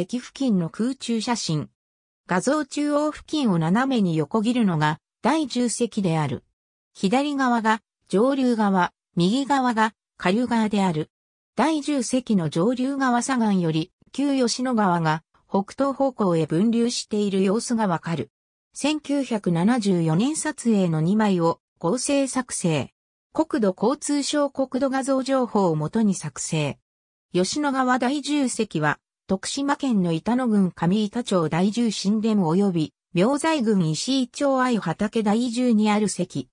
席付近の空中写真。画像中央付近を斜めに横切るのが第10隻である。左側が上流側、右側が下流側である。第10隻の上流側左岸より旧吉野川が北東方向へ分流している様子がわかる。1974年撮影の2枚を合成作成。国土交通省国土画像情報をもとに作成。吉野川第10隻は徳島県の板野郡上板町大住神殿及び、明細郡石井町愛畑大住にある関。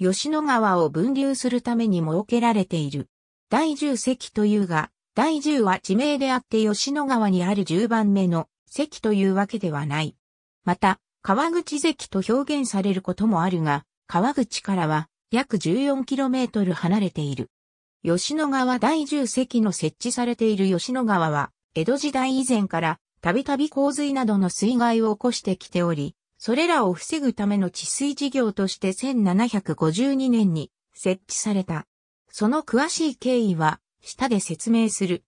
吉野川を分流するために設けられている。大住関というが、大住は地名であって吉野川にある10番目の関というわけではない。また、川口関と表現されることもあるが、川口からは約 14km 離れている。吉野川大重石の設置されている吉野川は江戸時代以前からたびたび洪水などの水害を起こしてきており、それらを防ぐための治水事業として1752年に設置された。その詳しい経緯は下で説明する。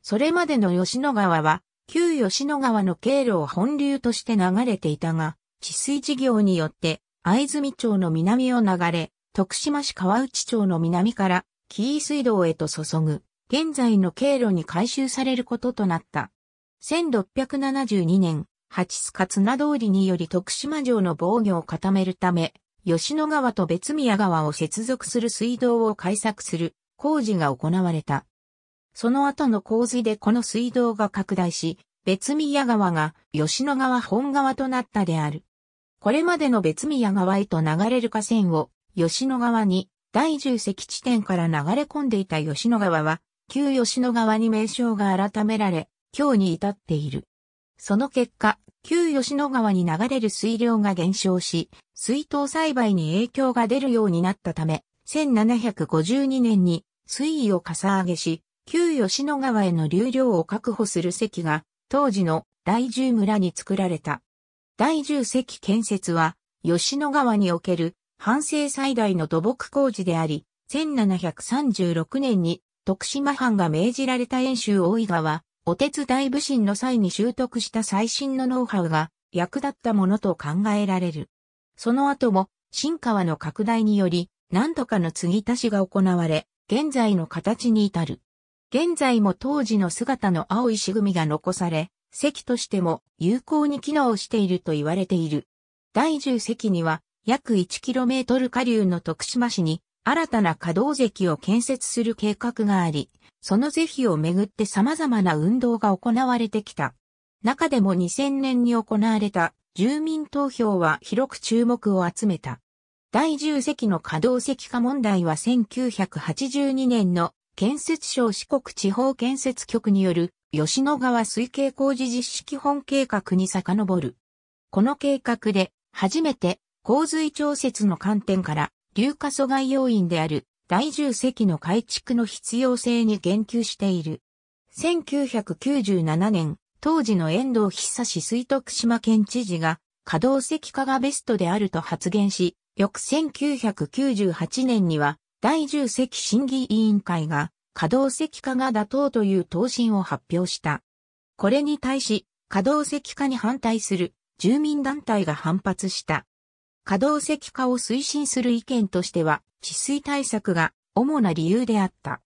それまでの吉野川は旧吉野川の経路を本流として流れていたが、治水事業によって藍住町の南を流れ、徳島市川内町の南から紀伊水道へと注ぐ。現在の経路に改修されることとなった。1672年、八須勝名通りにより徳島城の防御を固めるため、吉野川と別宮川を接続する水道を開削する工事が行われた。その後の洪水でこの水道が拡大し、別宮川が吉野川本川となったである。これまでの別宮川へと流れる河川を吉野川に第10石地点から流れ込んでいた吉野川は旧吉野川に名称が改められ、今日に至っている。その結果、旧吉野川に流れる水量が減少し、水筒栽培に影響が出るようになったため、1752年に水位をかさ上げし、旧吉野川への流量を確保する席が、当時の大十村に作られた。大十堰建設は、吉野川における、半生最大の土木工事であり、1736年に徳島藩が命じられた演習大井川、お手伝い武神の際に習得した最新のノウハウが役立ったものと考えられる。その後も、新川の拡大により、何度かの継ぎ足しが行われ、現在の形に至る。現在も当時の姿の青石組が残され、席としても有効に機能していると言われている。第10席には、約 1km 下流の徳島市に新たな稼働石を建設する計画があり、その是非をめぐって様々な運動が行われてきた。中でも2000年に行われた住民投票は広く注目を集めた。第10隻の稼働石化問題は1982年の建設省四国地方建設局による吉野川水系工事実施基本計画に遡る。この計画で初めて洪水調節の観点から硫化阻害要因である第10隻の改築の必要性に言及している。1997年、当時の遠藤久志水徳島県知事が、可動石化がベストであると発言し、翌1998年には、第10席審議委員会が、可動石化が妥当という答申を発表した。これに対し、可動石化に反対する住民団体が反発した。可動石化を推進する意見としては、治水対策が主な理由であった。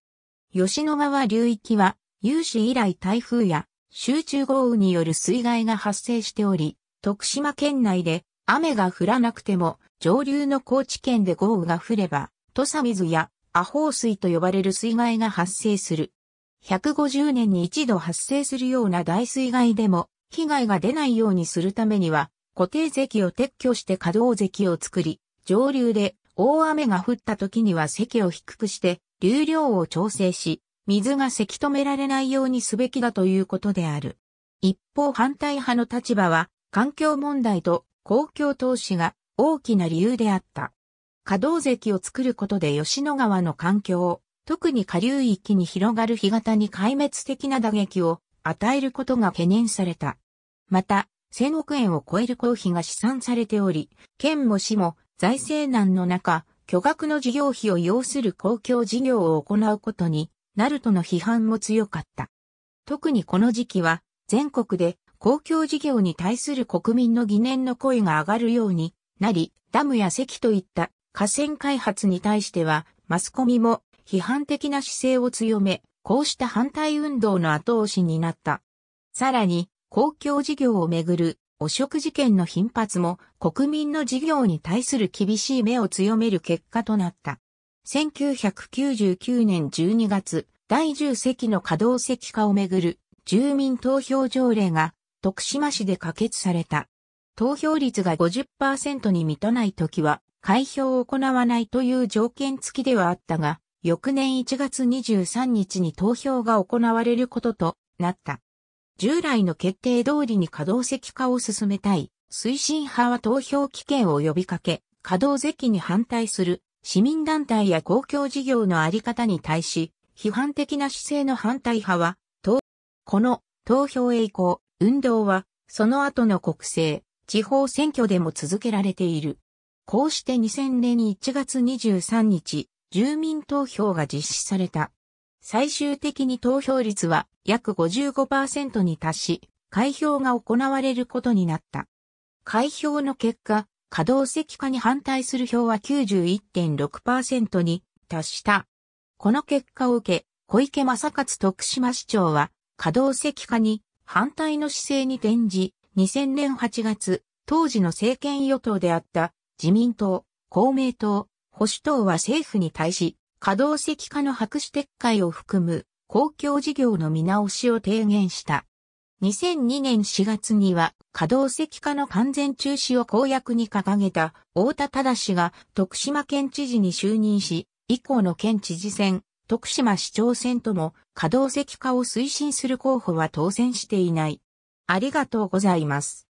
吉野川流域は、有史以来台風や集中豪雨による水害が発生しており、徳島県内で雨が降らなくても、上流の高知県で豪雨が降れば、土佐水やアホウ水と呼ばれる水害が発生する。150年に一度発生するような大水害でも、被害が出ないようにするためには、固定石を撤去して可動石を作り、上流で大雨が降った時には石を低くして流量を調整し、水がせき止められないようにすべきだということである。一方反対派の立場は、環境問題と公共投資が大きな理由であった。可動石を作ることで吉野川の環境、特に下流域に広がる干潟に壊滅的な打撃を与えることが懸念された。また、1000億円を超える公費が試算されており、県も市も財政難の中、巨額の事業費を要する公共事業を行うことになるとの批判も強かった。特にこの時期は、全国で公共事業に対する国民の疑念の声が上がるようになり、ダムや堰といった河川開発に対しては、マスコミも批判的な姿勢を強め、こうした反対運動の後押しになった。さらに、公共事業をめぐる汚職事件の頻発も国民の事業に対する厳しい目を強める結果となった。1999年12月、第10席の稼働席化をめぐる住民投票条例が徳島市で可決された。投票率が50%に満たない時は開票を行わないという条件付きではあったが、翌年1月23日に投票が行われることとなった。従来の決定通りに稼働石化を進めたい、推進派は投票危険を呼びかけ、稼働石に反対する市民団体や公共事業のあり方に対し、批判的な姿勢の反対派は、この投票へ移行、運動は、その後の国政、地方選挙でも続けられている。こうして2000年1月23日、住民投票が実施された。最終的に投票率は約55%に達し、開票が行われることになった。開票の結果、稼働石化に反対する票は91.6%に達した。この結果を受け、小池正勝徳島市長は、稼働石化に反対の姿勢に転じ、2000年8月、当時の政権与党であった自民党、公明党、保守党は政府に対し、可動石化の白紙撤回を含む公共事業の見直しを提言した。2002年4月には可動石化の完全中止を公約に掲げた大田忠が徳島県知事に就任し、以降の県知事選、徳島市長選とも可動石化を推進する候補は当選していない。ありがとうございます。